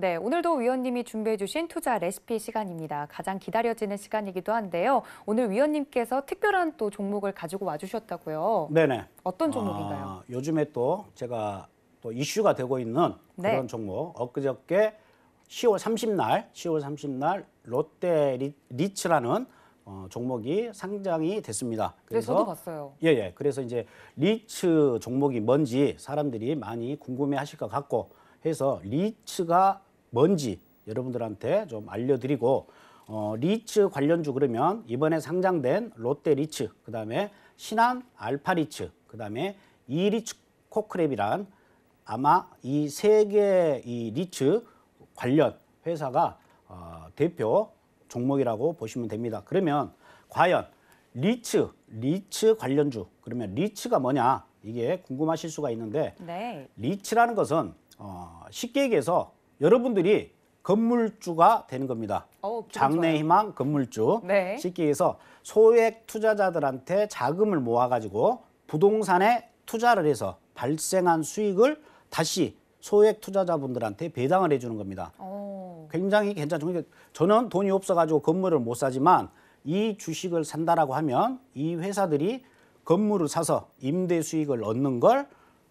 네, 오늘도 위원님이 준비해 주신 투자 레시피 시간입니다. 가장 기다려지는 시간이기도 한데요. 오늘 위원님께서 특별한 또 종목을 가지고 와주셨다고요. 네네. 어떤 종목인가요? 아, 요즘에 또 제가 또 이슈가 되고 있는 네. 그런 종목. 엊그저께 10월 30날, 10월 30날 롯데 리, 츠라는 어, 종목이 상장이 됐습니다. 그래서 네, 저도 봤어요. 예, 예. 그래서 이제 리츠 종목이 뭔지 사람들이 많이 궁금해 하실 것 같고 해서 리츠가 뭔지 여러분들한테 좀 알려드리고 어, 리츠 관련주 그러면 이번에 상장된 롯데 리츠, 그 다음에 신한 알파 리츠, 그 다음에 이리츠 코크랩이란 아마 이 세 개의 이 리츠 관련 회사가 어, 대표 종목이라고 보시면 됩니다. 그러면 과연 리츠, 리츠 관련주, 그러면 리츠가 뭐냐 이게 궁금하실 수가 있는데 네. 리츠라는 것은 어, 쉽게 얘기해서 여러분들이 건물주가 되는 겁니다. 오, 어, 장래희망 건물주. 네. 쉽게 해서 소액 투자자들한테 자금을 모아가지고 부동산에 투자를 해서 발생한 수익을 다시 소액 투자자분들한테 배당을 해주는 겁니다. 오. 어. 굉장히 괜찮죠. 그러니까 저는 돈이 없어가지고 건물을 못 사지만 이 주식을 산다라고 하면 이 회사들이 건물을 사서 임대 수익을 얻는 걸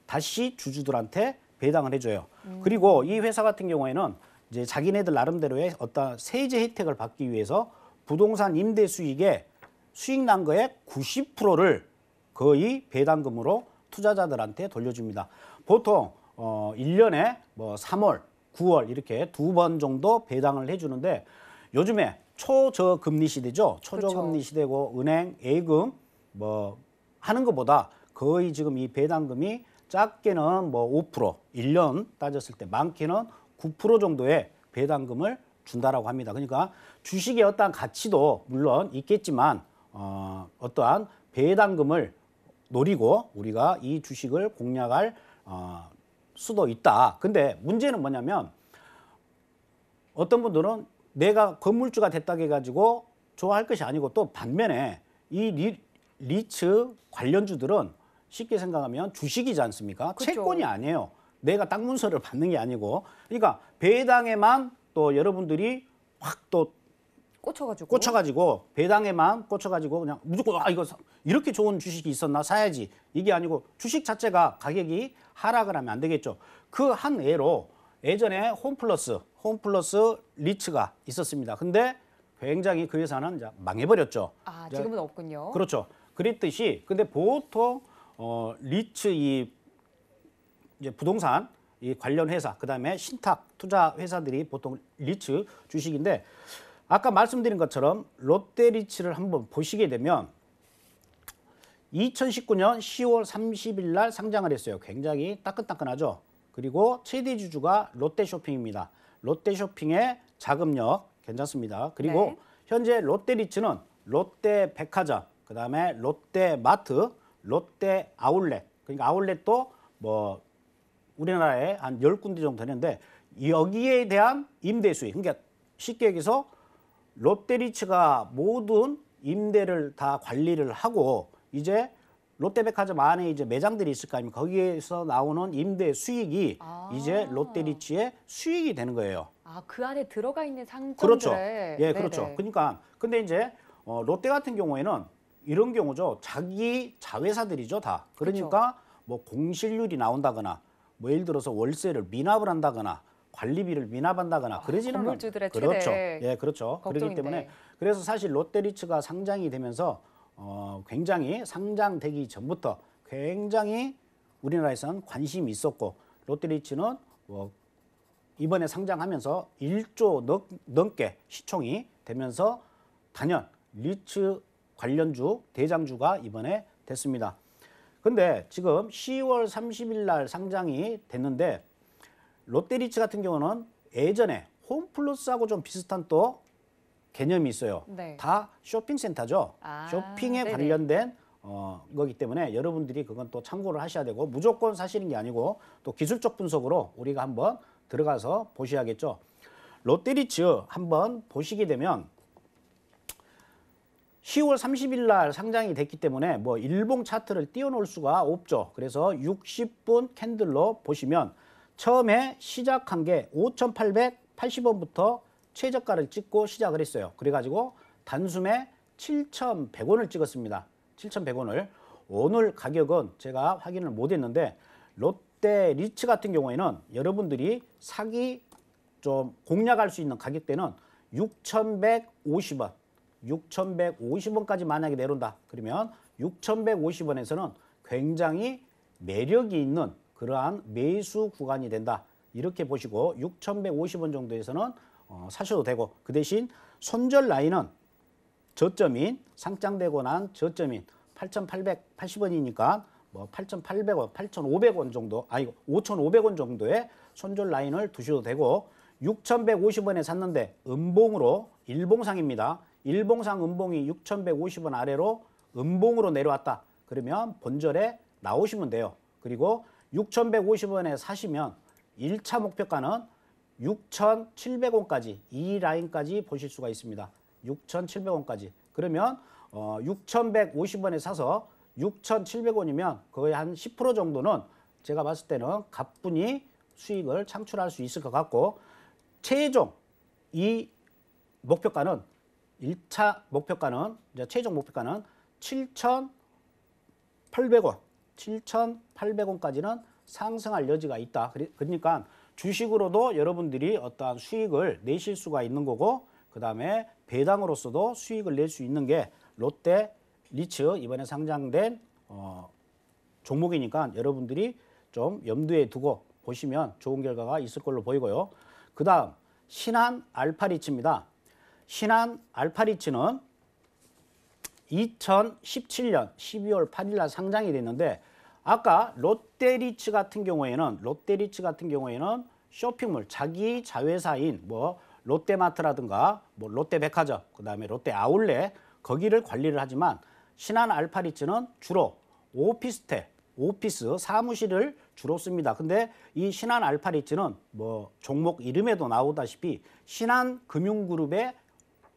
다시 주주들한테 배당을 해줘요. 음. 그리고 이 회사 같은 경우에는 이제 자기네들 나름대로의 어떤 세제 혜택을 받기 위해서 부동산 임대 수익에 수익 난거에 90%를 거의 배당금으로 투자자들한테 돌려줍니다. 보통 어 1년에 뭐 3월, 9월 이렇게 두 번 정도 배당을 해 주는데 요즘에 초저금리 시대죠. 그렇죠. 초저금리 시대고 은행 예금 뭐 하는 것보다 거의 지금 이 배당금이 작게는 뭐 5%, 1년 따졌을 때 많게는 9% 정도의 배당금을 준다라고 합니다. 그러니까 주식의 어떠한 가치도 물론 있겠지만 어, 어떠한 배당금을 노리고 우리가 이 주식을 공략할 어, 수도 있다. 근데 문제는 뭐냐면 어떤 분들은 내가 건물주가 됐다고 해가지고 좋아할 것이 아니고 또 반면에 이 리, 리츠 관련주들은 쉽게 생각하면 주식이지 않습니까? 그쵸. 채권이 아니에요. 내가 딱 문서를 받는 게 아니고. 그러니까 배당에만 또 여러분들이 확 또 꽂혀가지고 꽂혀가지고 배당에만 꽂혀가지고 그냥 무조건 아 이거 이렇게 좋은 주식이 있었나 사야지 이게 아니고 주식 자체가 가격이 하락을 하면 안 되겠죠. 그 한 예로 예전에 홈플러스 홈플러스 리츠가 있었습니다. 근데 굉장히 그 회사는 망해버렸죠. 아 지금은 없군요. 그렇죠. 그랬듯이 근데 보통 어, 리츠 이 이제 부동산 이 관련 회사, 그다음에 신탁 투자 회사들이 보통 리츠 주식인데 아까 말씀드린 것처럼 롯데리츠를 한번 보시게 되면 2019년 10월 30일 날 상장을 했어요. 굉장히 따끈따끈하죠. 그리고 최대 주주가 롯데쇼핑입니다. 롯데쇼핑의 자금력 괜찮습니다. 그리고 네. 현재 롯데리츠는 롯데백화점, 그다음에 롯데마트, 롯데 아울렛. 그러니까 아울렛도 뭐 우리나라에 한 열군데 정도 되는데 여기에 대한 임대 수익. 그러니까 쉽게 얘기해서 롯데리츠가 모든 임대를 다 관리를 하고 이제 롯데백화점 안에 이제 매장들이 있을 거 아닙니까? 거기에서 나오는 임대 수익이 아. 이제 롯데리츠의 수익이 되는 거예요. 아, 그 안에 들어가 있는 상품들. 그렇죠. 예, 네네. 그렇죠. 네. 그러니까 근데 이제 어, 롯데 같은 경우에는 이런 경우죠. 자기 자회사들이죠, 다. 그러니까 그쵸. 그렇죠. 뭐 공실률이 나온다거나 뭐 예를 들어서 월세를 미납을 한다거나 관리비를 미납한다거나 아, 그러지는 건물주들의 그렇죠. 예, 그렇죠. 걱정인데. 그렇기 때문에 그래서 사실 롯데리츠가 상장이 되면서 어, 굉장히 상장되기 전부터 굉장히 우리나라에서는 관심이 있었고 롯데리츠는 뭐 이번에 상장하면서 1조 넘, 넘게 시총이 되면서 단연 리츠 관련주 대장주가 이번에 됐습니다. 근데 지금 10월 30일 날 상장이 됐는데 롯데리츠 같은 경우는 예전에 홈플러스하고 좀 비슷한 또 개념이 있어요. 네. 다 쇼핑센터죠. 아, 쇼핑에 네네. 관련된 어, 거기 때문에 여러분들이 그건 또 참고를 하셔야 되고 무조건 사시는 게 아니고 또 기술적 분석으로 우리가 한번 들어가서 보셔야겠죠. 롯데리츠 한번 보시게 되면 10월 30일 날 상장이 됐기 때문에 뭐 일봉 차트를 띄워놓을 수가 없죠. 그래서 60분 캔들로 보시면 처음에 시작한 게 5,880원부터 최저가를 찍고 시작을 했어요. 그래가지고 단숨에 7,100원을 찍었습니다. 7,100원을. 오늘 가격은 제가 확인을 못했는데 롯데 리츠 같은 경우에는 여러분들이 사기 좀 공략할 수 있는 가격대는 6,150원. 6,150원까지 만약에 내려온다. 그러면 6,150원에서는 굉장히 매력이 있는 그러한 매수 구간이 된다. 이렇게 보시고 6,150원 정도에서는 어, 사셔도 되고 그 대신 손절 라인은 저점인 상장되고 난 저점인 8,880원이니까 뭐 8,800원, 8,500원 정도 아니 5,500원 정도의 손절 라인을 두셔도 되고 6,150원에 샀는데 음봉으로 일봉상입니다. 일봉상 음봉이 6,150원 아래로 음봉으로 내려왔다. 그러면 본절에 나오시면 돼요. 그리고 6,150원에 사시면 1차 목표가는 6,700원까지 이 라인까지 보실 수가 있습니다. 6,700원까지. 그러면 어, 6,150원에 사서 6,700원이면 거의 한 10% 정도는 제가 봤을 때는 가뿐히 수익을 창출할 수 있을 것 같고 최종 이 목표가는 1차 목표가는 이제 최종 목표가는 7,800원, 7,800원까지는 상승할 여지가 있다. 그러니까 주식으로도 여러분들이 어떠한 수익을 내실 수가 있는 거고 그 다음에 배당으로서도 수익을 낼 수 있는 게 롯데 리츠 이번에 상장된 어, 종목이니까 여러분들이 좀 염두에 두고 보시면 좋은 결과가 있을 걸로 보이고요. 그 다음 신한 알파리츠입니다. 신한 알파리츠는 2017년 12월 8일 날 상장이 됐는데 아까 롯데리츠 같은 경우에는 롯데리츠 같은 경우에는 쇼핑몰 자기 자회사인 뭐 롯데마트라든가 뭐 롯데백화점 그다음에 롯데 아울렛 거기를 관리를 하지만 신한 알파리츠는 주로 오피스텔 오피스 사무실을 주로 씁니다. 근데 이 신한 알파리츠는 뭐 종목 이름에도 나오다시피 신한 금융그룹의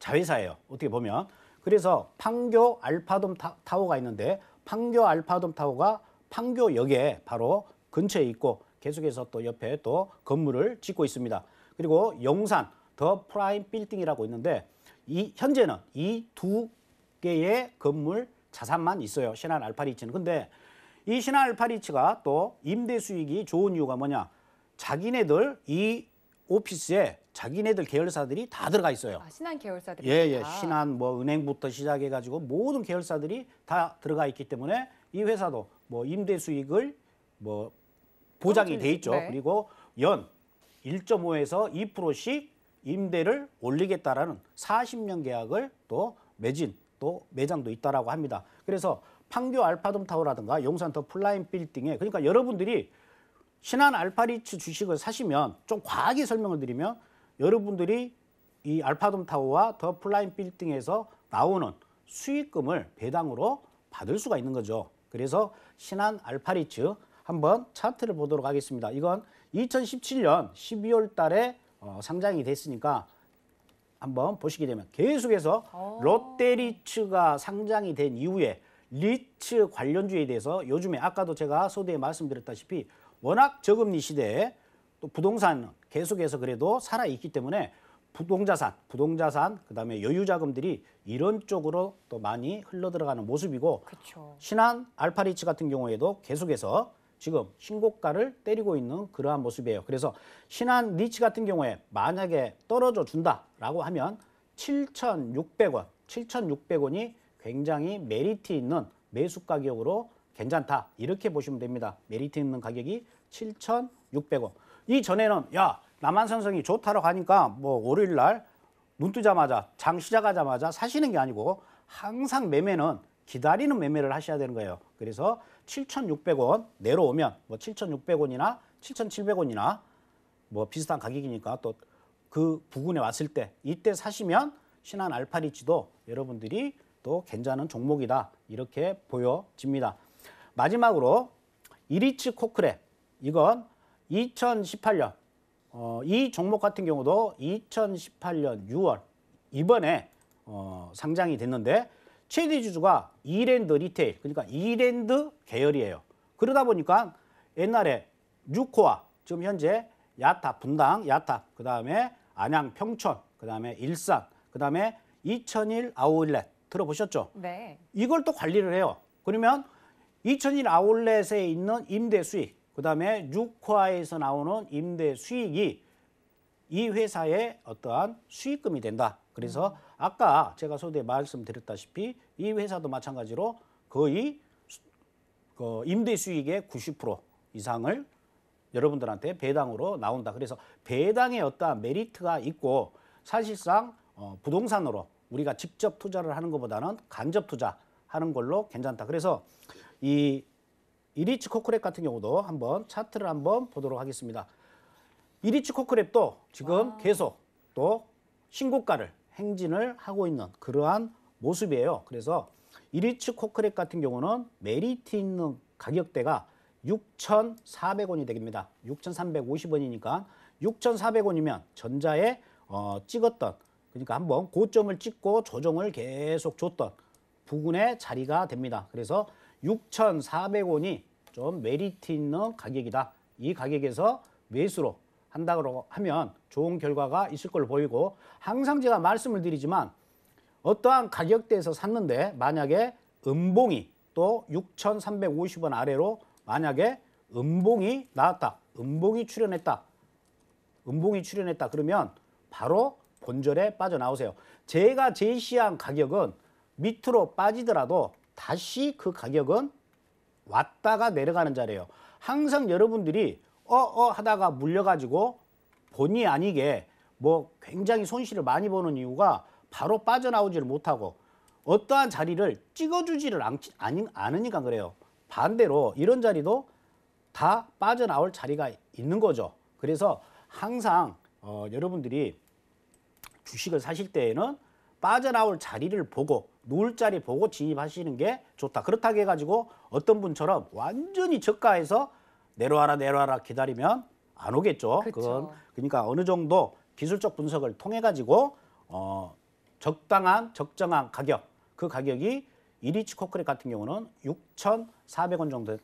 자회사예요. 어떻게 보면. 그래서 판교 알파돔 타워가 있는데 판교 알파돔 타워가 판교역에 바로 근처에 있고 계속해서 또 옆에 또 건물을 짓고 있습니다. 그리고 용산 더 프라임 빌딩이라고 있는데 이 현재는 이 두 개의 건물 자산만 있어요. 신한 알파리치는. 근데 이 신한 알파리치가 또 임대 수익이 좋은 이유가 뭐냐? 자기네들 이 오피스에 자기네들 계열사들이 다 들어가 있어요. 아, 신한 계열사들이 예, 예. 신한 뭐 은행부터 시작해 가지고 모든 계열사들이 다 들어가 있기 때문에 이 회사도 뭐 임대 수익을 뭐 보장이 돼 있죠. 네. 그리고 연 1.5에서 2%씩 임대를 올리겠다라는 40년 계약을 또 매진 또 매장도 있다라고 합니다. 그래서 판교 알파돔 타워라든가 용산 더 플라인 빌딩에 그러니까 여러분들이 신한 알파리츠 주식을 사시면 좀 과하게 설명을 드리면 여러분들이 이 알파돔 타워와 더 플라인 빌딩에서 나오는 수익금을 배당으로 받을 수가 있는 거죠. 그래서 신한 알파리츠 한번 차트를 보도록 하겠습니다. 이건 2017년 12월 달에 어, 상장이 됐으니까 한번 보시게 되면 계속해서 오. 어. 롯데리츠가 상장이 된 이후에 리츠 관련주에 대해서 요즘에 아까도 제가 소대에 말씀드렸다시피 워낙 저금리 시대에 또 부동산은 계속해서 그래도 살아있기 때문에 부동자산, 부동자산, 그다음에 여유자금들이 이런 쪽으로 또 많이 흘러들어가는 모습이고 그쵸. 신한 알파리츠 같은 경우에도 계속해서 지금 신고가를 때리고 있는 그러한 모습이에요. 그래서 신한 리치 같은 경우에 만약에 떨어져 준다라고 하면 7,600원, 7,600원이 굉장히 메리트 있는 매수 가격으로 괜찮다 이렇게 보시면 됩니다. 메리트 있는 가격이 7,600원. 이전에는 야 남한 산성이 좋다라고 하니까 뭐 월요일 날 눈뜨자마자 장 시작하자마자 사시는 게 아니고 항상 매매는 기다리는 매매를 하셔야 되는 거예요. 그래서 7,600원 내려오면 뭐 7,600원이나 7,700원이나 뭐 비슷한 가격이니까 또 그 부근에 왔을 때 이때 사시면 신한 알파리치도 여러분들이 또 괜찮은 종목이다 이렇게 보여집니다. 마지막으로 이리츠 코크레 이건 2018년 어, 이 종목 같은 경우도 2018년 6월 이번에 어, 상장이 됐는데 최대 주주가 이랜드 리테일 그러니까 이랜드 계열이에요. 그러다 보니까 옛날에 뉴코아 지금 현재 야타 분당 야타 그 다음에 안양 평촌 그 다음에 일산 그 다음에 2001 아울렛 들어보셨죠? 네. 이걸 또 관리를 해요. 그러면 2001 아울렛에 있는 임대 수익 그다음에 6화에서 나오는 임대 수익이 이 회사의 어떠한 수익금이 된다. 그래서 아까 제가 소대 말씀드렸다시피 이 회사도 마찬가지로 거의 그 임대 수익의 90% 이상을 여러분들한테 배당으로 나온다. 그래서 배당에 어떠한 메리트가 있고 사실상 어, 부동산으로 우리가 직접 투자를 하는 것보다는 간접 투자하는 걸로 괜찮다. 그래서 이 이리츠 코크랩 같은 경우도 한번 차트를 한번 보도록 하겠습니다. 이리츠 코크랩도 지금 와. 계속 또 신고가를 행진을 하고 있는 그러한 모습이에요. 그래서 이리츠 코크랩 같은 경우는 메리트 있는 가격대가 6,400원이 되겠습니다. 6,350원이니까 6,400원이면 전자에 어, 찍었던 그러니까 한번 고점을 찍고 조정을 계속 줬던 부근의 자리가 됩니다. 그래서 6,400원이 좀 메리트 있는 가격이다. 이 가격에서 매수로 한다고 하면 좋은 결과가 있을 걸로 보이고 항상 제가 말씀을 드리지만 어떠한 가격대에서 샀는데 만약에 음봉이 또 6,350원 아래로 만약에 음봉이 나왔다. 음봉이 출현했다. 음봉이 출현했다. 그러면 바로 본절에 빠져나오세요. 제가 제시한 가격은 밑으로 빠지더라도 다시 그 가격은 왔다가 내려가는 자리예요. 항상 여러분들이 어어 어 하다가 물려가지고 본의 아니게 뭐 굉장히 손실을 많이 보는 이유가 바로 빠져나오지를 못하고 어떠한 자리를 찍어주지를 않, 아니, 않으니까 그래요. 반대로 이런 자리도 다 빠져나올 자리가 있는 거죠. 그래서 항상 어, 여러분들이 주식을 사실 때에는 빠져나올 자리를 보고 누울 자리 보고 진입하시는 게 좋다. 그렇다고 해가지고 어떤 분처럼 완전히 저가에서 내려와라 내려와라 기다리면 안 오겠죠. 그쵸. 그건 그러니까 어느 정도 기술적 분석을 통해 가지고 어 적당한 적정한 가격 그 가격이 이리치 코크렉 같은 경우는 6,400원 정도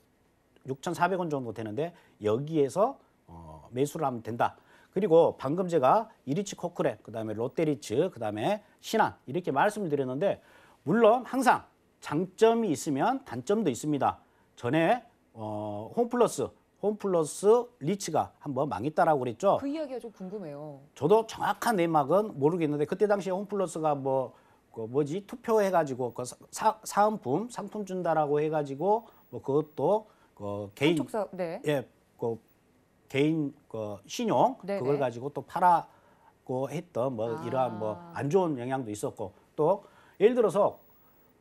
6,400원 정도 되는데 여기에서 어 매수를 하면 된다. 그리고 방금 제가 이리치 코크렉 그다음에 롯데리츠 그다음에 신한 이렇게 말씀을 드렸는데 물론 항상 장점이 있으면 단점도 있습니다. 전에 어, 홈플러스, 홈플러스 리츠가 한번 망했다라고 그랬죠. 그 이야기가 좀 궁금해요. 저도 정확한 내막은 모르겠는데 그때 당시에 홈플러스가 뭐, 그 뭐지 투표해가지고 그 사, 사은품 상품 준다라고 해가지고 뭐 그것도 그 개인 네. 예, 그 개인 그 신용 네네. 그걸 네. 가지고 또 팔아고 했던 뭐, 뭐 아. 이러한 뭐 안 좋은 영향도 있었고 또 예를 들어서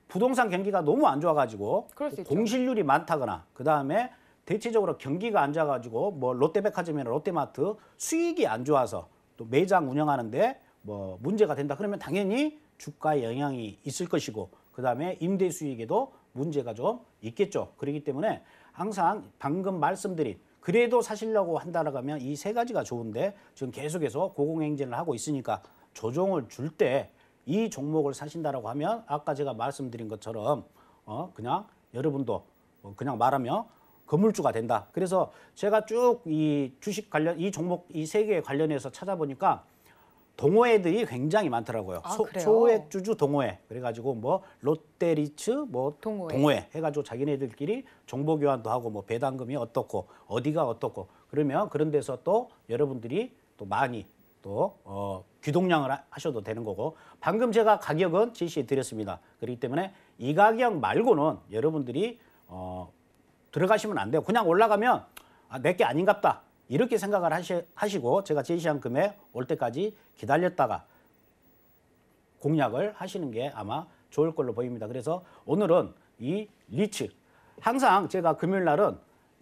부동산 경기가 너무 안 좋아가지고 공실률이 많다거나 그 다음에 대체적으로 경기가 안 좋아가지고 뭐 롯데백화점이나 롯데마트 수익이 안 좋아서 또 매장 운영하는데 뭐 문제가 된다 그러면 당연히 주가에 영향이 있을 것이고 그 다음에 임대 수익에도 문제가 좀 있겠죠. 그렇기 때문에 항상 방금 말씀드린 그래도 사실려고 한다라고 하면 이 세 가지가 좋은데 지금 계속해서 고공행진을 하고 있으니까 조정을 줄때 이 종목을 사신다라고 하면 아까 제가 말씀드린 것처럼 어 그냥 여러분도 뭐 그냥 말하면 건물주가 된다. 그래서 제가 쭉 이 주식 관련 이 종목 이 세개 관련해서 찾아보니까 동호회들이 굉장히 많더라고요. 아, 소, 소액 주주 동호회. 그래가지고 뭐 롯데리츠 뭐 동호회. 동호회. 해가지고 자기네들끼리 정보 교환도 하고 뭐 배당금이 어떻고 어디가 어떻고 그러면 그런 데서 또 여러분들이 또 많이 또 어, 귀동량을 하셔도 되는 거고 방금 제가 가격은 제시해 드렸습니다. 그렇기 때문에 이 가격 말고는 여러분들이 어, 들어가시면 안 돼요. 그냥 올라가면 아, 내게 아닌갑다 이렇게 생각을 하시, 하시고 제가 제시한 금액 올 때까지 기다렸다가 공략을 하시는 게 아마 좋을 걸로 보입니다. 그래서 오늘은 이 리츠 항상 제가 금요일 날은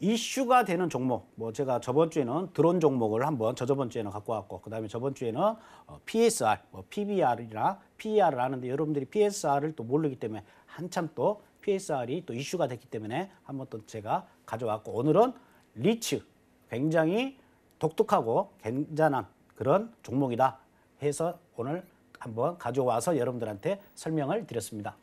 이슈가 되는 종목, 뭐 제가 저번 주에는 드론 종목을 한번 저저번 주에는 갖고 왔고 그 다음에 저번 주에는 어, PSR, 뭐 PBR이나 PER을 하는데 여러분들이 PSR을 또 모르기 때문에 한참 또 PSR이 또 이슈가 됐기 때문에 한번 또 제가 가져왔고 오늘은 리츠 굉장히 독특하고 괜찮은 그런 종목이다 해서 오늘 한번 가져와서 여러분들한테 설명을 드렸습니다.